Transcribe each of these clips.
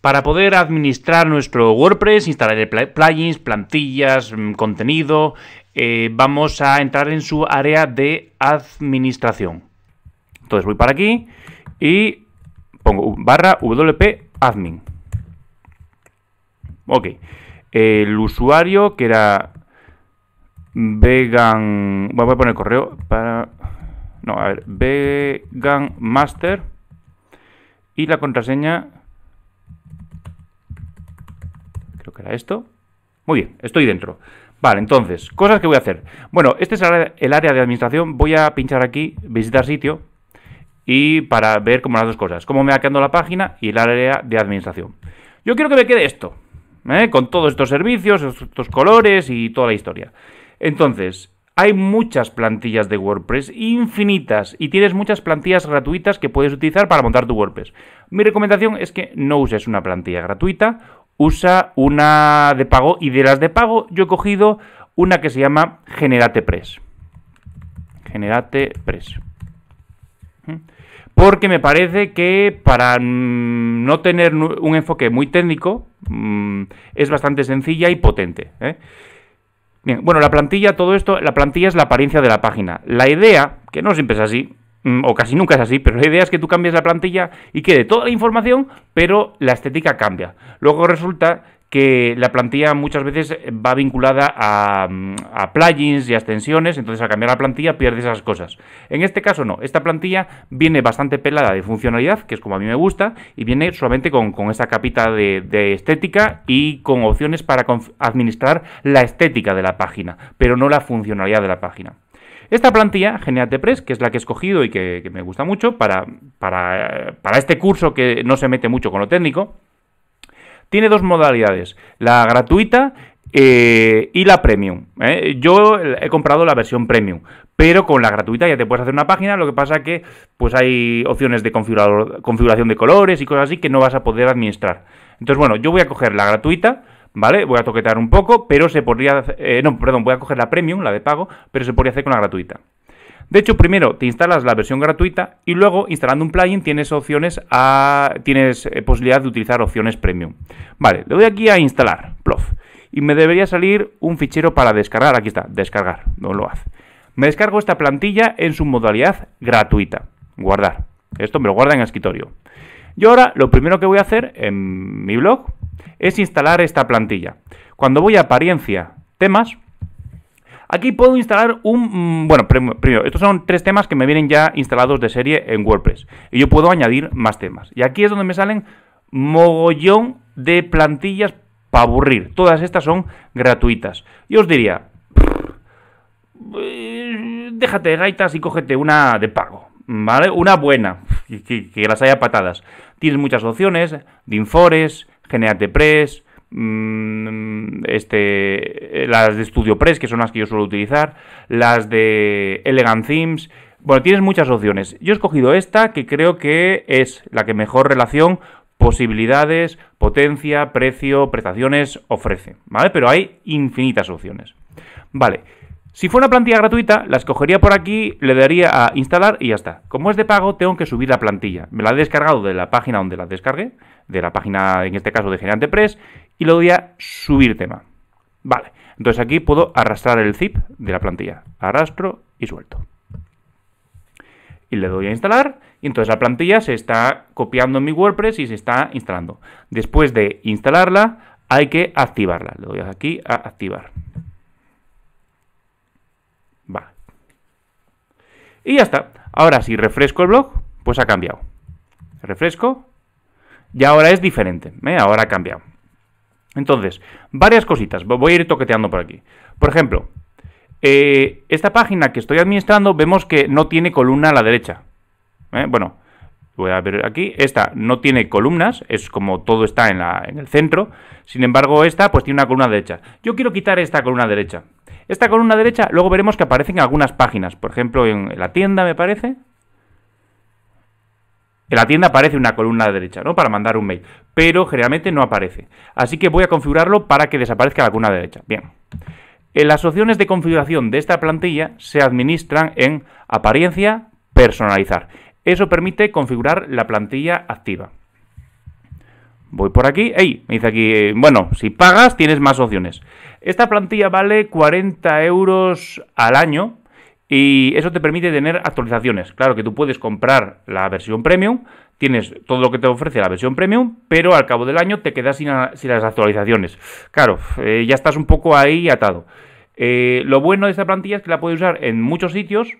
Para poder administrar nuestro WordPress, instalar plugins, plantillas, mm, contenido, eh, vamos a entrar en su área de administración. Entonces voy para aquí y pongo barra wp admin. Ok. El usuario que era vegan... voy a poner correo para... No, a ver, vegan master y la contraseña era esto. Muy bien, estoy dentro. Vale, entonces, cosas que voy a hacer. Bueno, este es el área de administración. Voy a pinchar aquí, visitar sitio, y para ver cómo las dos cosas, cómo me va quedando la página y el área de administración. Yo quiero que me quede esto, ¿eh? con todos estos servicios, estos colores y toda la historia. Entonces, hay muchas plantillas de WordPress, infinitas, y tienes muchas plantillas gratuitas que puedes utilizar para montar tu WordPress. Mi recomendación es que no uses una plantilla gratuita, usa una de pago y de las de pago yo he cogido una que se llama GeneratePress. Press. Press. ¿Mm? Porque me parece que para mm, no tener un enfoque muy técnico mm, es bastante sencilla y potente. ¿eh? Bien, bueno, la plantilla, todo esto, la plantilla es la apariencia de la página. La idea, que no siempre es así, Mm, o casi nunca es así, pero la idea es que tú cambies la plantilla y quede toda la información, pero la estética cambia. Luego resulta que la plantilla muchas veces va vinculada a, mm, plugins y a extensiones, entonces al cambiar la plantilla pierdes esas cosas. En este caso no, esta plantilla viene bastante pelada de funcionalidad, que es como a mí me gusta, y viene solamente con, esa esta capita de, estética y con opciones para administrar la estética de la página, pero no la funcionalidad de la página. Esta plantilla, GeneratePress, Press, que es la que he escogido y que, me gusta mucho para, para, este curso que no se mete mucho con lo técnico, tiene dos modalidades, la gratuita eh, y la premium. ¿eh? Yo he comprado la versión premium, pero con la gratuita ya te puedes hacer una página, lo que pasa que pues hay opciones de configuración de colores y cosas así que no vas a poder administrar. Entonces, bueno, yo voy a coger la gratuita ¿vale? Voy a toquetear un poco, pero se podría... Eh, no, perdón, voy a coger la premium, la de pago, pero se podría hacer con la gratuita. De hecho, primero te instalas la versión gratuita y luego, instalando un plugin, tienes opciones a. tienes eh, posibilidad de utilizar opciones premium. Vale, le doy aquí a instalar, plof. Y me debería salir un fichero para descargar. Aquí está, descargar, no lo haz. Me descargo esta plantilla en su modalidad gratuita. Guardar. Esto me lo guarda en escritorio. Yo ahora lo primero que voy a hacer en mi blog es instalar esta plantilla. Cuando voy a apariencia, temas, aquí puedo instalar un... Mm, bueno, primero, estos son tres temas que me vienen ya instalados de serie en WordPress. Y yo puedo añadir más temas. Y aquí es donde me salen mogollón de plantillas para aburrir. Todas estas son gratuitas. Yo os diría, déjate de gaitas y cógete una de pago, ¿vale? Una buena, que, que, las haya patadas. Tienes muchas opciones, Dinfores, Generate Press, mm, este, eh, las de Studio Press, que son las que yo suelo utilizar, las de Elegant Themes, bueno, tienes muchas opciones. Yo he escogido esta que creo que es la que mejor relación posibilidades, potencia, precio, prestaciones ofrece, ¿vale? Pero hay infinitas opciones. Vale, si fuera una plantilla gratuita, la escogería por aquí, le daría a instalar y ya está. Como es de pago, tengo que subir la plantilla. Me la he descargado de la página donde la descargué, de la página, en este caso, de Generante Press, y le doy a subir tema. Vale, entonces aquí puedo arrastrar el zip de la plantilla. Arrastro y suelto. Y le doy a instalar, y entonces la plantilla se está copiando en mi WordPress y se está instalando. Después de instalarla, hay que activarla. Le doy aquí a activar. Y ya está. Ahora si refresco el blog, pues ha cambiado. Refresco. Y ahora es diferente. ¿eh? Ahora ha cambiado. Entonces, varias cositas. Voy a ir toqueteando por aquí. Por ejemplo, eh, esta página que estoy administrando vemos que no tiene columna a la derecha. ¿eh? Bueno, voy a ver aquí. Esta no tiene columnas, es como todo está en, en el centro. Sin embargo, esta pues tiene una columna derecha. Yo quiero quitar esta columna derecha. Esta columna derecha, luego veremos que aparece en algunas páginas. Por ejemplo, en la tienda, me parece. En la tienda aparece una columna derecha, ¿no? Para mandar un mail. Pero generalmente no aparece. Así que voy a configurarlo para que desaparezca la columna derecha. Bien. Las opciones de configuración de esta plantilla se administran en apariencia, personalizar. Eso permite configurar la plantilla activa. Voy por aquí. ¡Ey! Me dice aquí, eh, bueno, si pagas tienes más opciones. Esta plantilla vale 40 euros al año y eso te permite tener actualizaciones. Claro que tú puedes comprar la versión premium, tienes todo lo que te ofrece la versión premium, pero al cabo del año te quedas sin, las actualizaciones. Claro, eh, ya estás un poco ahí atado. Eh, lo bueno de esta plantilla es que la puedes usar en muchos sitios,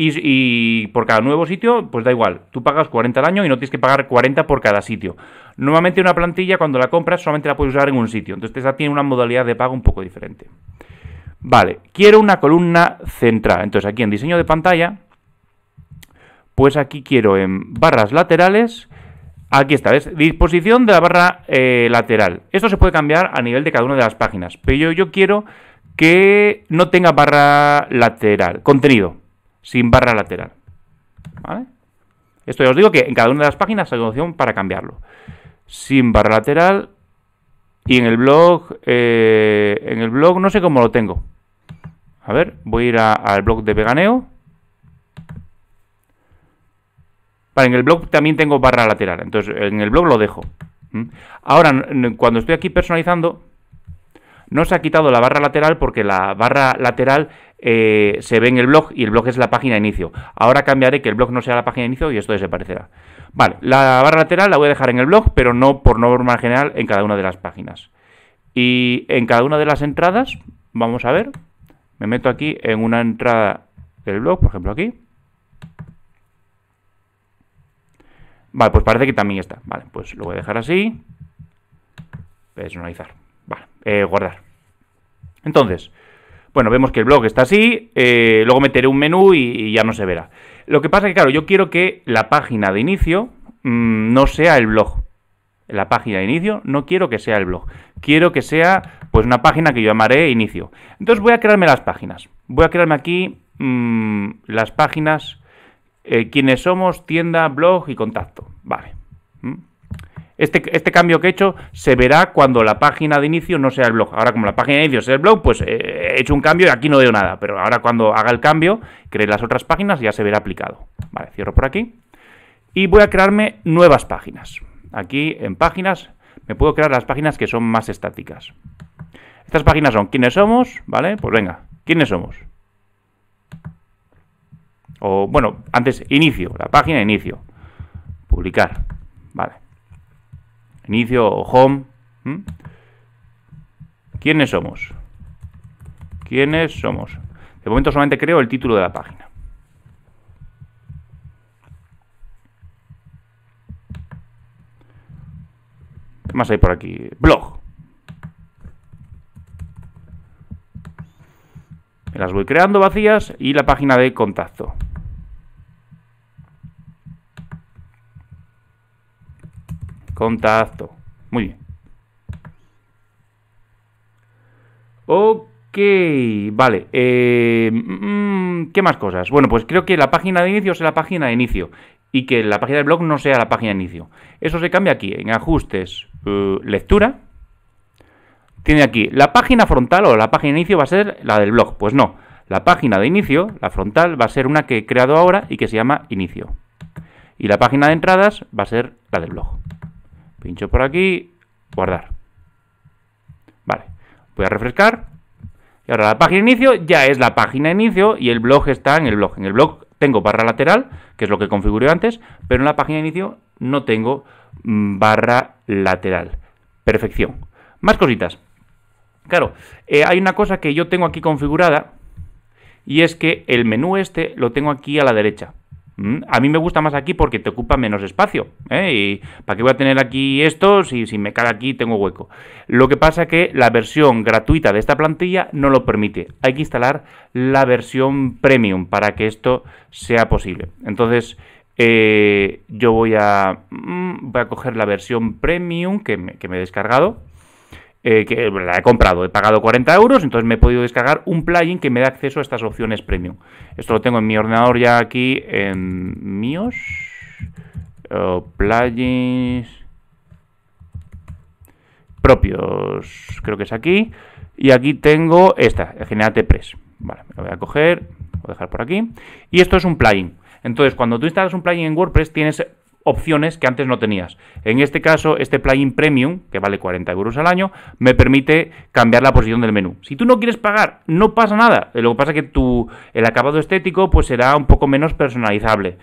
y, por cada nuevo sitio, pues da igual, tú pagas 40 al año y no tienes que pagar 40 por cada sitio. Normalmente una plantilla cuando la compras solamente la puedes usar en un sitio, entonces esa tiene una modalidad de pago un poco diferente. Vale, quiero una columna central, entonces aquí en diseño de pantalla, pues aquí quiero en barras laterales, aquí está, ¿ves? Disposición de la barra eh, lateral. Esto se puede cambiar a nivel de cada una de las páginas, pero yo quiero que no tenga barra lateral, contenido sin barra lateral. ¿Vale? Esto ya os digo que en cada una de las páginas hay una opción para cambiarlo. Sin barra lateral. Y en el blog. Eh, en el blog no sé cómo lo tengo. A ver, voy a ir al blog de veganeo. Vale, en el blog también tengo barra lateral. Entonces, en el blog lo dejo. Ahora, cuando estoy aquí personalizando, no se ha quitado la barra lateral porque la barra lateral eh, se ve en el blog y el blog es la página de inicio. Ahora cambiaré que el blog no sea la página de inicio y esto desaparecerá. Vale, la barra lateral la voy a dejar en el blog, pero no por norma general en cada una de las páginas. Y en cada una de las entradas, vamos a ver, me meto aquí en una entrada del blog, por ejemplo aquí. Vale, pues parece que también está. Vale, pues lo voy a dejar así. Personalizar. Eh, guardar. Entonces, bueno, vemos que el blog está así, eh, luego meteré un menú y, ya no se verá. Lo que pasa es que, claro, yo quiero que la página de inicio mm, no sea el blog. La página de inicio no quiero que sea el blog. Quiero que sea pues una página que yo llamaré inicio. Entonces voy a crearme las páginas. Voy a crearme aquí mm, las páginas eh, Quienes somos, tienda, blog y contacto. Vale. Este, este, cambio que he hecho se verá cuando la página de inicio no sea el blog. Ahora como la página de inicio es el blog, pues eh, he hecho un cambio y aquí no veo nada. Pero ahora cuando haga el cambio, creé las otras páginas, ya se verá aplicado. Vale, cierro por aquí. Y voy a crearme nuevas páginas. Aquí en páginas me puedo crear las páginas que son más estáticas. Estas páginas son quiénes somos, ¿vale? Pues venga, quiénes somos. O bueno, antes inicio, la página inicio. Publicar, ¿vale? inicio o home. ¿Quiénes somos? ¿Quiénes somos? De momento solamente creo el título de la página. ¿Qué más hay por aquí? Blog. Me las voy creando vacías y la página de contacto. Contacto. Muy bien. Ok, vale. Eh, mm, ¿Qué más cosas? Bueno, pues creo que la página de inicio es la página de inicio y que la página del blog no sea la página de inicio. Eso se cambia aquí, en ajustes, eh, lectura. Tiene aquí la página frontal o la página de inicio va a ser la del blog. Pues no, la página de inicio, la frontal, va a ser una que he creado ahora y que se llama inicio. Y la página de entradas va a ser la del blog. Pincho por aquí, guardar. Vale, voy a refrescar. Y ahora la página de inicio ya es la página de inicio y el blog está en el blog. En el blog tengo barra lateral, que es lo que configuré antes, pero en la página de inicio no tengo mm, barra lateral. Perfección. Más cositas. Claro, eh, hay una cosa que yo tengo aquí configurada y es que el menú este lo tengo aquí a la derecha. Mm, a mí me gusta más aquí porque te ocupa menos espacio. ¿eh? Y ¿Para qué voy a tener aquí esto si, si me cae aquí tengo hueco? Lo que pasa que la versión gratuita de esta plantilla no lo permite. Hay que instalar la versión premium para que esto sea posible. Entonces eh, yo mm, voy a, coger la versión premium que me he descargado eh, que la he comprado, he pagado 40 euros, entonces me he podido descargar un plugin que me da acceso a estas opciones premium. Esto lo tengo en mi ordenador ya aquí en míos. Eh, plugins propios, creo que es aquí. Y aquí tengo esta, Generate Press. Vale, me lo voy a coger, voy a dejar por aquí. Y esto es un plugin. Entonces, cuando tú instalas un plugin en WordPress, tienes opciones que antes no tenías. En este caso, este plugin premium, que vale 40 euros al año, me permite cambiar la posición del menú. Si tú no quieres pagar, no pasa nada. Lo que pasa es que tu, el acabado estético pues será un poco menos personalizable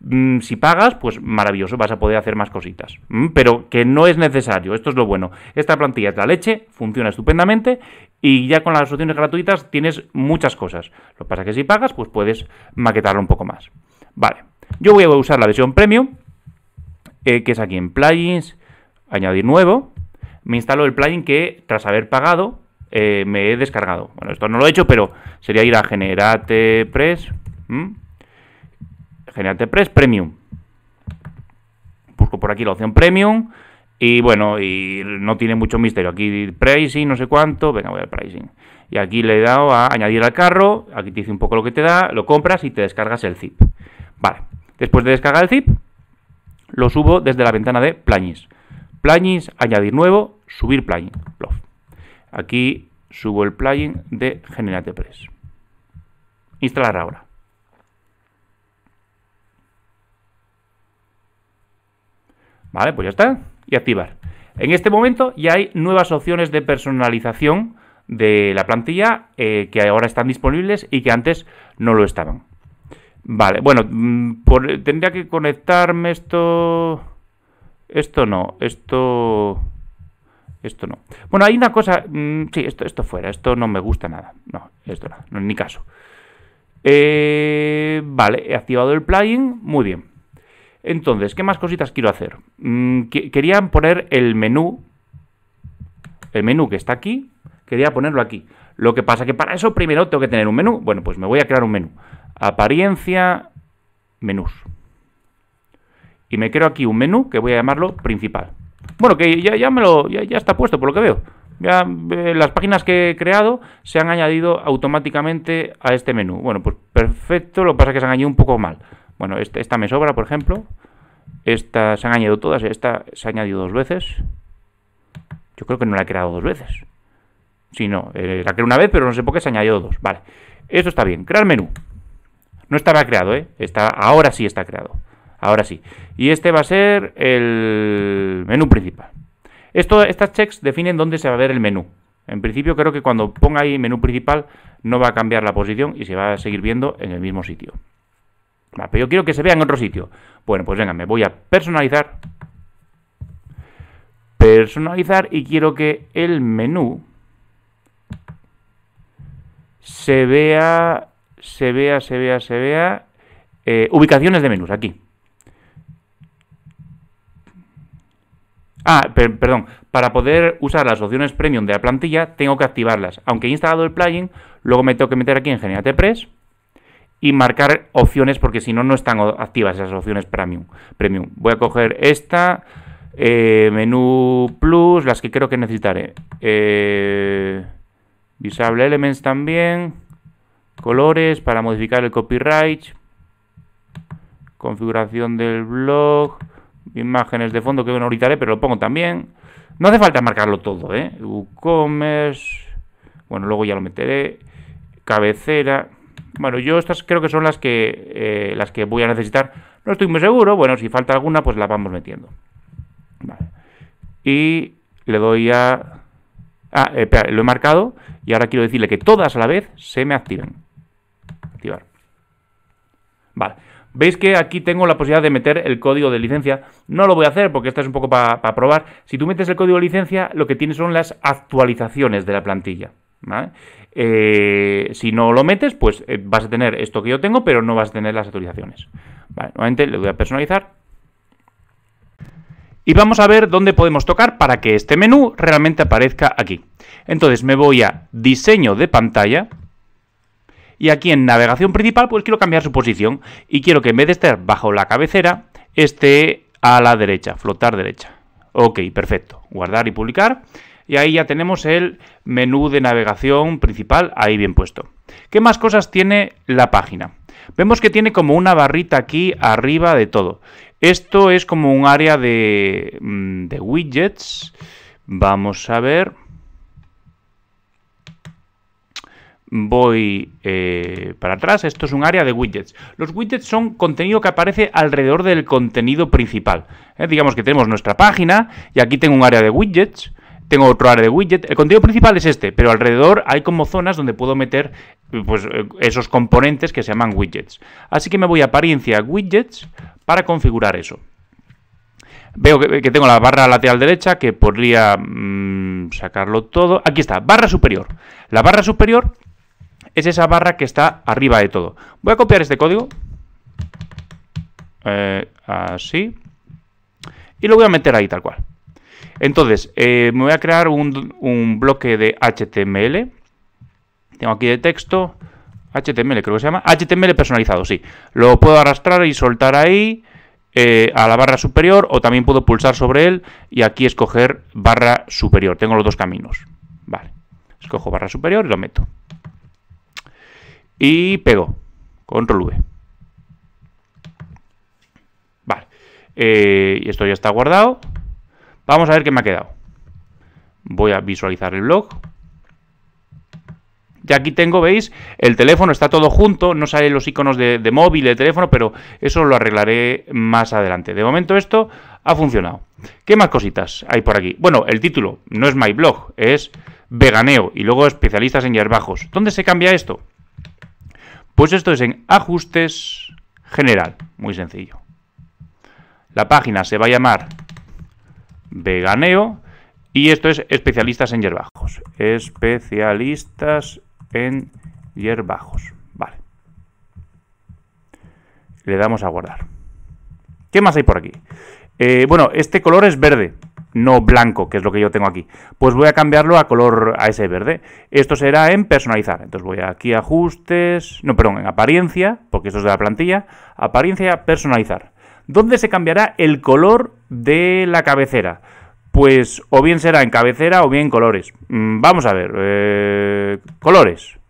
mm, si pagas, pues maravilloso, vas a poder hacer más cositas. Mm, pero que no es necesario, esto es lo bueno. Esta plantilla es la leche, funciona estupendamente y ya con las opciones gratuitas tienes muchas cosas. Lo que pasa es que si pagas, pues puedes maquetarlo un poco más. Vale, yo voy a usar la versión premium que es aquí en plugins, añadir nuevo, me instalo el plugin que tras haber pagado eh, me he descargado. Bueno, esto no lo he hecho, pero sería ir a Generate Press, Generate Press Premium. Busco por aquí la opción Premium y bueno, y no tiene mucho misterio. Aquí pricing, no sé cuánto, venga, voy al pricing. Y aquí le he dado a añadir al carro, aquí te dice un poco lo que te da, lo compras y te descargas el zip. Vale, después de descargar el zip, lo subo desde la ventana de plugins. Plugins, añadir nuevo, subir plugin. Aquí subo el plugin de Generate Press. Instalar ahora. Vale, pues ya está. Y activar. En este momento ya hay nuevas opciones de personalización de la plantilla eh, que ahora están disponibles y que antes no lo estaban. Vale, bueno, mm, tendría que conectarme esto... Esto no, esto... Esto no. Bueno, hay una cosa... Mm, sí, esto, esto fuera, esto no me gusta nada. No, esto no, no, ni caso. Eh, vale, he activado el plugin, muy bien. Entonces, ¿qué más cositas quiero hacer? Mm, querían poner el menú, el menú que está aquí, quería ponerlo aquí. Lo que pasa que para eso primero tengo que tener un menú. Bueno, pues me voy a crear un menú apariencia, menús. Y me creo aquí un menú que voy a llamarlo principal. Bueno, que ya, ya me lo, ya, está puesto por lo que veo. Eh, las páginas que he creado se han añadido automáticamente a este menú. Bueno, pues perfecto, lo que pasa es que se han añadido un poco mal. Bueno, este, esta me sobra, por ejemplo. Esta se han añadido todas, esta se ha añadido dos veces. Yo creo que no la he creado dos veces. si no, eh, la creé una vez, pero no sé por qué se ha añadido dos. Vale, eso está bien. Crear menú. No estaba creado, ¿eh? Está, ahora sí está creado. Ahora sí. Y este va a ser el menú principal. Esto, estas checks definen dónde se va a ver el menú. En principio creo que cuando ponga ahí menú principal no va a cambiar la posición y se va a seguir viendo en el mismo sitio. pero yo quiero que se vea en otro sitio. Bueno, pues venga, me voy a personalizar. Personalizar y quiero que el menú se vea se vea, se vea, se vea. Eh, ubicaciones de menús, aquí. Ah, perdón. Para poder usar las opciones premium de la plantilla, tengo que activarlas. Aunque he instalado el plugin, luego me tengo que meter aquí en Generate Press y marcar opciones, porque si no, no están activas esas opciones premium. premium. Voy a coger esta, eh, menú plus, las que creo que necesitaré. Eh, Visible Elements también colores para modificar el copyright, configuración del blog, imágenes de fondo que no ahorita pero lo pongo también. No hace falta marcarlo todo, ¿eh? WooCommerce, bueno, luego ya lo meteré, cabecera. Bueno, yo estas creo que son las que, eh, las que voy a necesitar. No estoy muy seguro, bueno, si falta alguna, pues la vamos metiendo. Y le doy a Ah, eh, lo he marcado y ahora quiero decirle que todas a la vez se me activen. Activar. Vale. Veis que aquí tengo la posibilidad de meter el código de licencia. No lo voy a hacer porque esto es un poco para probar. Si tú metes el código de licencia, lo que tienes son las actualizaciones de la plantilla. Eh, si no lo metes, pues eh, vas a tener esto que yo tengo, pero no vas a tener las actualizaciones. Vale, nuevamente le voy a personalizar. Y vamos a ver dónde podemos tocar para que este menú realmente aparezca aquí. Entonces me voy a diseño de pantalla y aquí en navegación principal pues quiero cambiar su posición y quiero que en vez de estar bajo la cabecera esté a la derecha, flotar derecha. Ok, perfecto. Guardar y publicar. Y ahí ya tenemos el menú de navegación principal ahí bien puesto. ¿Qué más cosas tiene la página? Vemos que tiene como una barrita aquí arriba de todo. Esto es como un área de, mm, widgets. Vamos a ver. voy eh, para atrás, esto es un área de widgets. Los widgets son contenido que aparece alrededor del contenido principal. Eh, digamos que tenemos nuestra página y aquí tengo un área de widgets, tengo otro área de widgets. El contenido principal es este, pero alrededor hay como zonas donde puedo meter pues, eh, esos componentes que se llaman widgets. Así que me voy a apariencia, widgets, para configurar eso. Veo que, tengo la barra lateral derecha que podría mm, sacarlo todo. Aquí está, barra superior. La barra superior es esa barra que está arriba de todo. Voy a copiar este código. Eh, así. Y lo voy a meter ahí tal cual. Entonces, eh, me voy a crear un, un bloque de HTML. Tengo aquí de texto. HTML creo que se llama, HTML personalizado, sí. Lo puedo arrastrar y soltar ahí eh, a la barra superior o también puedo pulsar sobre él y aquí escoger barra superior. Tengo los dos caminos. Vale, escojo barra superior y lo meto. Y pego, control V. Vale, eh, y esto ya está guardado. Vamos a ver qué me ha quedado. Voy a visualizar el blog. Ya aquí tengo, ¿veis? El teléfono está todo junto, no salen los iconos de, móvil, de teléfono, pero eso lo arreglaré más adelante. De momento esto ha funcionado. ¿Qué más cositas hay por aquí? Bueno, el título no es My Blog, es Veganeo y luego especialistas en hierbajos. ¿Dónde se cambia esto? Pues esto es en Ajustes General, muy sencillo. La página se va a llamar Veganeo y esto es especialistas en hierbajos. Especialistas en hierbajos. Vale. Le damos a guardar. ¿Qué más hay por aquí? Eh, bueno, este color es verde, no blanco, que es lo que yo tengo aquí. Pues voy a cambiarlo a color, a ese verde. Esto será en personalizar. Entonces voy aquí a ajustes, no, perdón, en apariencia, porque esto es de la plantilla. Apariencia, personalizar. ¿Dónde se cambiará el color de la cabecera? pues o bien será en cabecera o bien colores. Mm, vamos a ver, eh, colores.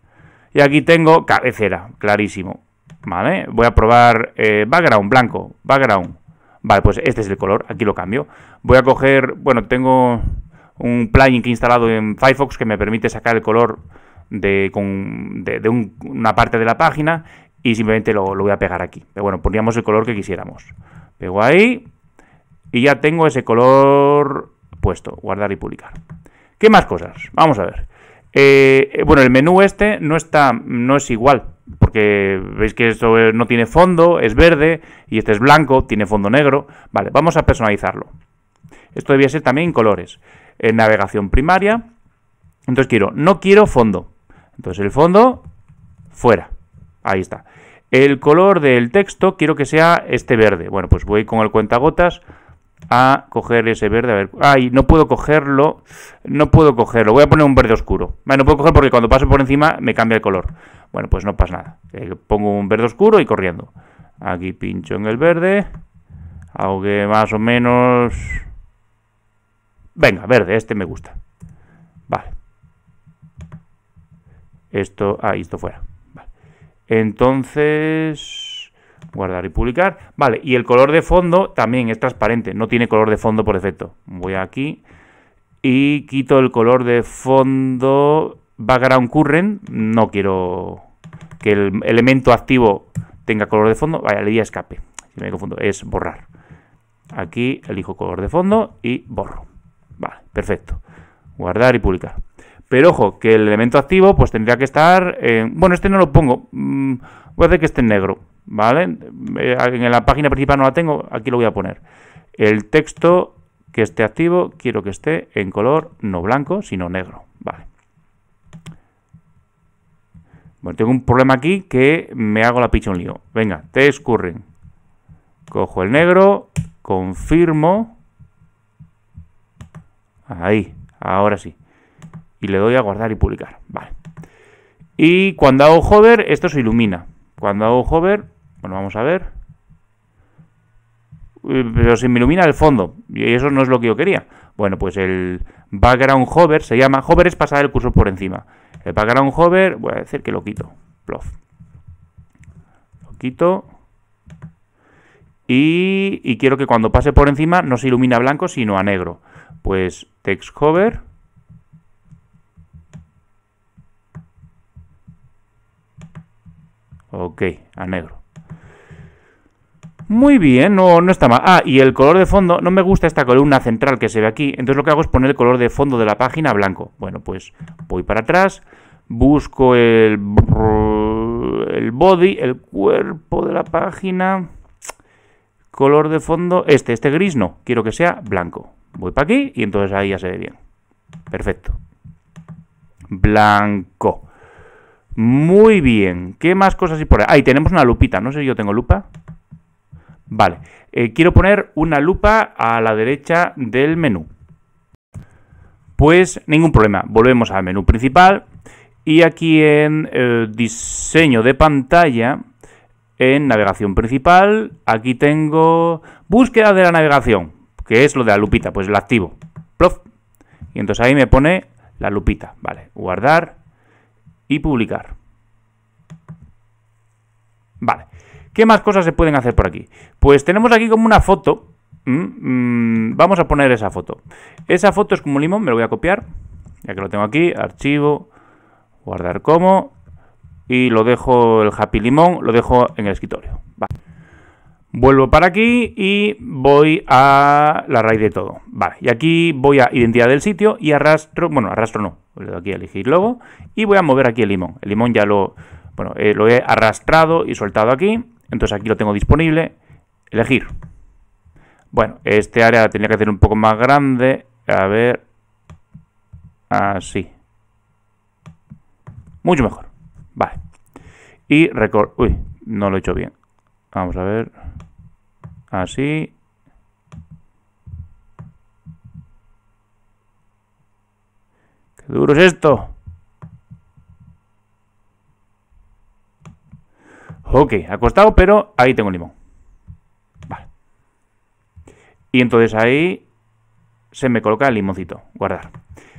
Y aquí tengo cabecera, clarísimo. Vale, voy a probar eh, background, blanco, background. Vale, pues este es el color, aquí lo cambio. Voy a coger, bueno, tengo un plugin que he instalado en Firefox que me permite sacar el color de, una parte de la página y simplemente lo, lo voy a pegar aquí. Pero bueno, poníamos el color que quisiéramos. Pego ahí y ya tengo ese color puesto, guardar y publicar. ¿Qué más cosas? Vamos a ver. Eh, eh, bueno, el menú este no está, no es igual, porque veis que esto eh, no tiene fondo, es verde y este es blanco, tiene fondo negro. Vale, vamos a personalizarlo. Esto debía ser también colores. En navegación primaria. Entonces quiero, no quiero fondo. Entonces el fondo, fuera. Ahí está. El color del texto quiero que sea este verde. Bueno, pues voy con el cuentagotas a coger ese verde. A ver, ay, no puedo cogerlo, no puedo cogerlo. Voy a poner un verde oscuro. Bueno, no puedo coger porque cuando paso por encima me cambia el color. Bueno, pues no pasa nada. Eh, pongo un verde oscuro y corriendo. Aquí pincho en el verde. Hago que más o menos... Venga, verde, este me gusta. Vale. Esto, ahí, esto fuera. Vale. Entonces guardar y publicar. Vale, y el color de fondo también es transparente, no tiene color de fondo por defecto. Voy aquí y quito el color de fondo background current. No quiero que el elemento activo tenga color de fondo. Vaya, le di escape, si me confundo, es borrar. Aquí elijo color de fondo y borro. Vale, perfecto. Guardar y publicar. Pero ojo, que el elemento activo pues tendría que estar... bueno, este no lo pongo. Mm, voy a hacer que esté en negro. ¿vale? Eh, en la página principal no la tengo, aquí lo voy a poner. El texto que esté activo, quiero que esté en color no blanco, sino negro, ¿vale? Bueno, tengo un problema aquí que me hago la picha un lío. Venga, te escurren. Cojo el negro, confirmo. Ahí, ahora sí. Y le doy a guardar y publicar. Vale. Y cuando hago hover, esto se ilumina. Cuando hago hover, bueno, vamos a ver. Eh, pero se me ilumina el fondo. Y eso no es lo que yo quería. Bueno, pues el background hover se llama. Hover es pasar el cursor por encima. El background hover, voy a decir que lo quito. Lo quito. Y, y, quiero que cuando pase por encima no se ilumina a blanco, sino a negro. Pues text hover. Ok, a negro. Muy bien, no, no está mal. Ah, y el color de fondo, no me gusta esta columna central que se ve aquí, entonces lo que hago es poner el color de fondo de la página blanco. Bueno, pues voy para atrás, busco el, el body, el cuerpo de la página, color de fondo, este, este gris no, quiero que sea blanco. Voy para aquí y entonces ahí ya se ve bien. Perfecto. Blanco. Muy bien. ¿Qué más cosas hay por ahí? Ahí tenemos una lupita, no sé si yo tengo lupa. Vale, eh, quiero poner una lupa a la derecha del menú. Pues ningún problema, volvemos al menú principal y aquí en diseño de pantalla, en navegación principal, aquí tengo búsqueda de la navegación, que es lo de la lupita, pues la activo. ¡Prof! Y entonces ahí me pone la lupita, vale, guardar y publicar. Vale, ¿Qué más cosas se pueden hacer por aquí? Pues tenemos aquí como una foto. Mm, mm, vamos a poner esa foto. Esa foto es como un limón, me lo voy a copiar. Ya que lo tengo aquí, archivo, guardar como. Y lo dejo el happy limón, lo dejo en el escritorio. Vuelvo para aquí y voy a la raíz de todo. Vale, y aquí voy a identidad del sitio y arrastro, bueno, arrastro no, le doy aquí a elegir logo y voy a mover aquí el limón. El limón ya lo, eh, lo he arrastrado y soltado aquí entonces aquí lo tengo disponible. Elegir. Bueno, este área tenía que hacer un poco más grande. A ver. Así. Mucho mejor. Vale. Y record... Uy, no lo he hecho bien. Vamos a ver. Así. Qué duro es esto. Ok, ha pero ahí tengo limón. Vale. Y entonces ahí se me coloca el limoncito. Guardar.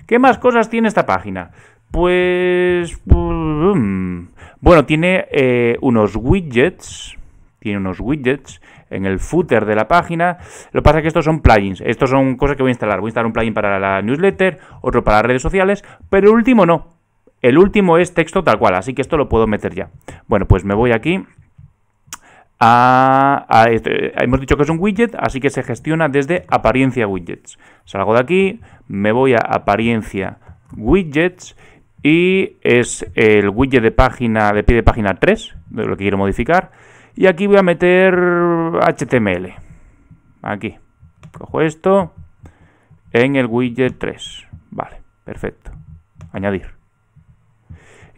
¿Qué más cosas tiene esta página? Pues... Mm, bueno, tiene eh, unos widgets. Tiene unos widgets en el footer de la página. Lo que pasa es que estos son plugins. Estos son cosas que voy a instalar. Voy a instalar un plugin para la newsletter, otro para las redes sociales, pero el último no. El último es texto tal cual, así que esto lo puedo meter ya. Bueno, pues me voy aquí. A, este, hemos dicho que es un widget, así que se gestiona desde apariencia widgets. Salgo de aquí, me voy a apariencia widgets y es el widget de página de pie de página 3, de lo que quiero modificar. Y aquí voy a meter HTML. Aquí. Cojo esto en el widget 3. Vale, perfecto. Añadir.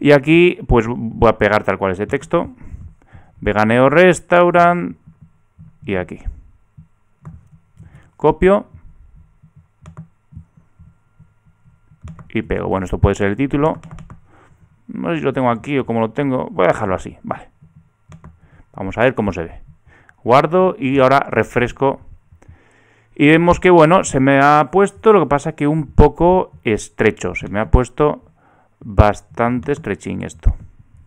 Y aquí, pues voy a pegar tal cual ese texto. Veganeo Restaurant. Y aquí. Copio. Y pego. Bueno, esto puede ser el título. No sé si lo tengo aquí o como lo tengo. Voy a dejarlo así. Vale. Vamos a ver cómo se ve. Guardo y ahora refresco. Y vemos que, bueno, se me ha puesto, lo que pasa que un poco estrecho. Se me ha puesto bastante stretching esto.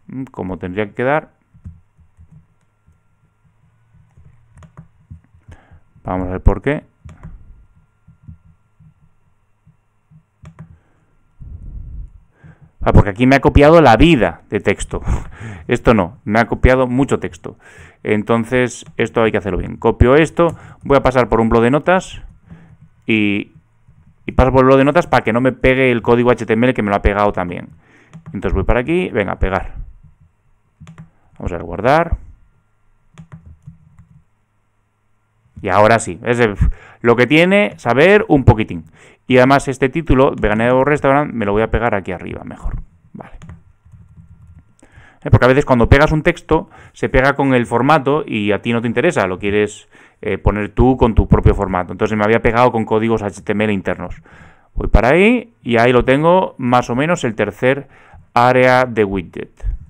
Mm, como tendría que quedar. Vamos a ver por qué. Ah, porque aquí me ha copiado la vida de texto. Esto no, me ha copiado mucho texto. Entonces, esto hay que hacerlo bien. Copio esto, voy a pasar por un blog de notas y y paso por lo de notas para que no me pegue el código HTML que me lo ha pegado también. Entonces voy para aquí, venga, pegar. Vamos a guardar. Y ahora sí, es lo que tiene saber un poquitín. Y además este título, Veganero Restaurant, me lo voy a pegar aquí arriba mejor. Vale. Eh, porque a veces cuando pegas un texto, se pega con el formato y a ti no te interesa, lo quieres eh, poner tú con tu propio formato. Entonces me había pegado con códigos HTML internos. Voy para ahí y ahí lo tengo más o menos el tercer área de widget.